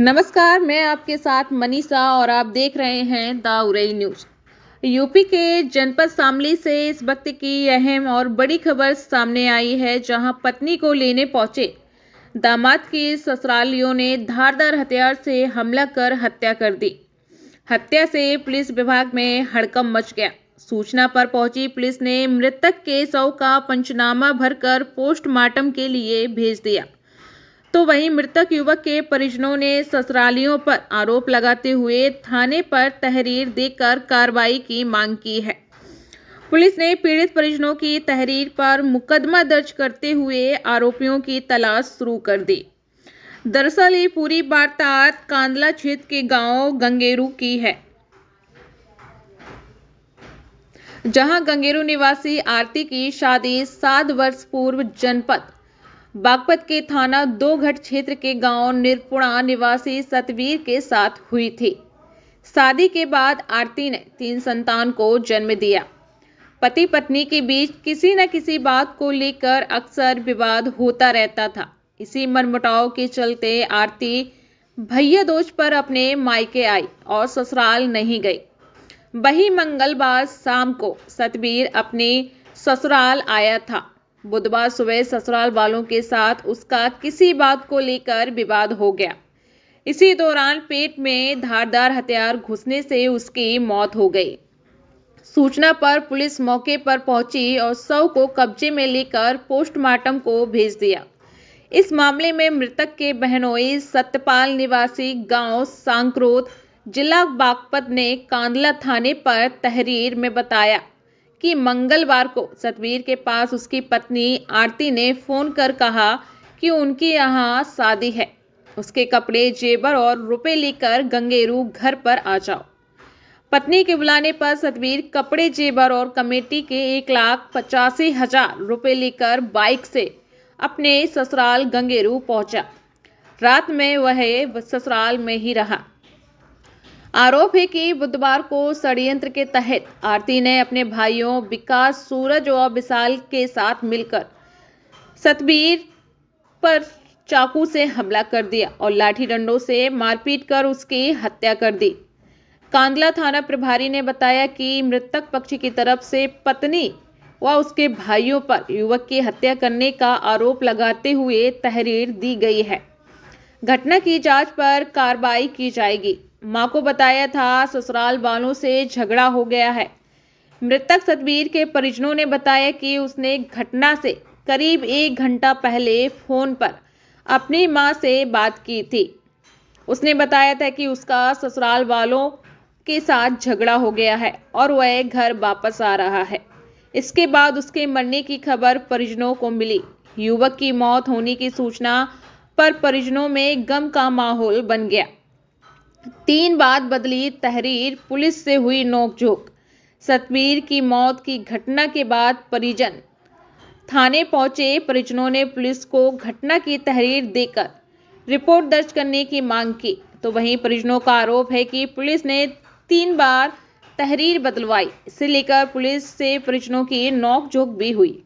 नमस्कार मैं आपके साथ मनीषा और आप देख रहे हैं द उरई न्यूज यूपी के जनपद शामली से इस वक्त की अहम और बड़ी खबर सामने आई है जहां पत्नी को लेने पहुंचे दामाद की ससुरालियों ने धारदार हथियार से हमला कर हत्या कर दी हत्या से पुलिस विभाग में हड़कम मच गया सूचना पर पहुंची पुलिस ने मृतक के शव का पंचनामा भरकर पोस्टमार्टम के लिए भेज दिया तो वहीं मृतक युवक के परिजनों ने ससुरालियों पर आरोप लगाते हुए थाने पर तहरीर देकर कार्रवाई की मांग की है पुलिस ने पीड़ित परिजनों की तहरीर पर मुकदमा दर्ज करते हुए आरोपियों की तलाश शुरू कर दी दरअसल ये पूरी वारदात कांदला क्षेत्र के गांव गंगेरू की है जहां गंगेरू निवासी आरती की शादी सात वर्ष पूर्व जनपद बागपत के थाना दो घट क्षेत्र के गांव निरपुणा निवासी सतवीर के साथ हुई थी शादी के बाद आरती ने तीन संतान को जन्म दिया पति पत्नी के बीच किसी न किसी बात को लेकर अक्सर विवाद होता रहता था इसी मनमुटाव के चलते आरती भैया दोष पर अपने मायके आई और ससुराल नहीं गई वही मंगलवार शाम को सतबीर अपने ससुराल आया था बुधवार सुबह ससुराल वालों के साथ उसका किसी बात को लेकर विवाद हो गया इसी दौरान पेट में धारदार हथियार घुसने से उसकी मौत हो गई सूचना पर पुलिस मौके पर पहुंची और शव को कब्जे में लेकर पोस्टमार्टम को भेज दिया इस मामले में मृतक के बहनोई सत्यपाल निवासी गांव सांक्रोत जिला बागपत ने कांदला थाने पर तहरीर में बताया कि मंगलवार को सतवीर के पास उसकी पत्नी आरती ने फोन कर कहा कि उनकी यहाँ शादी है उसके कपड़े जेबर और रुपए लेकर गंगेरू घर पर आ जाओ पत्नी के बुलाने पर सतवीर कपड़े जेबर और कमेटी के एक लाख पचासी हजार रुपये लेकर बाइक से अपने ससुराल गंगेरू पहुंचा रात में वह ससुराल में ही रहा आरोप है कि बुधवार को षडयंत्र के तहत आरती ने अपने भाइयों विकास सूरज और विशाल के साथ मिलकर सतबीर पर चाकू से हमला कर दिया और लाठी डंडों से मारपीट कर उसकी हत्या कर दी कांदला थाना प्रभारी ने बताया कि मृतक पक्षी की तरफ से पत्नी व उसके भाइयों पर युवक की हत्या करने का आरोप लगाते हुए तहरीर दी गई है घटना की जांच पर कार्रवाई की जाएगी मां को बताया था ससुराल वालों से झगड़ा हो गया है मृतक सतबीर के परिजनों ने बताया कि उसने घटना से करीब एक घंटा पहले फोन पर अपनी मां से बात की थी उसने बताया था कि उसका ससुराल वालों के साथ झगड़ा हो गया है और वह घर वापस आ रहा है इसके बाद उसके मरने की खबर परिजनों को मिली युवक की मौत होने की सूचना पर परिजनों में गम का माहौल बन गया तीन बार बदली तहरीर पुलिस से हुई नोकझोंक सतबीर की मौत की घटना के बाद परिजन थाने पहुंचे परिजनों ने पुलिस को घटना की तहरीर देकर रिपोर्ट दर्ज करने की मांग की तो वहीं परिजनों का आरोप है कि पुलिस ने तीन बार तहरीर बदलवाई इसे लेकर पुलिस से परिजनों की नोकझोंक भी हुई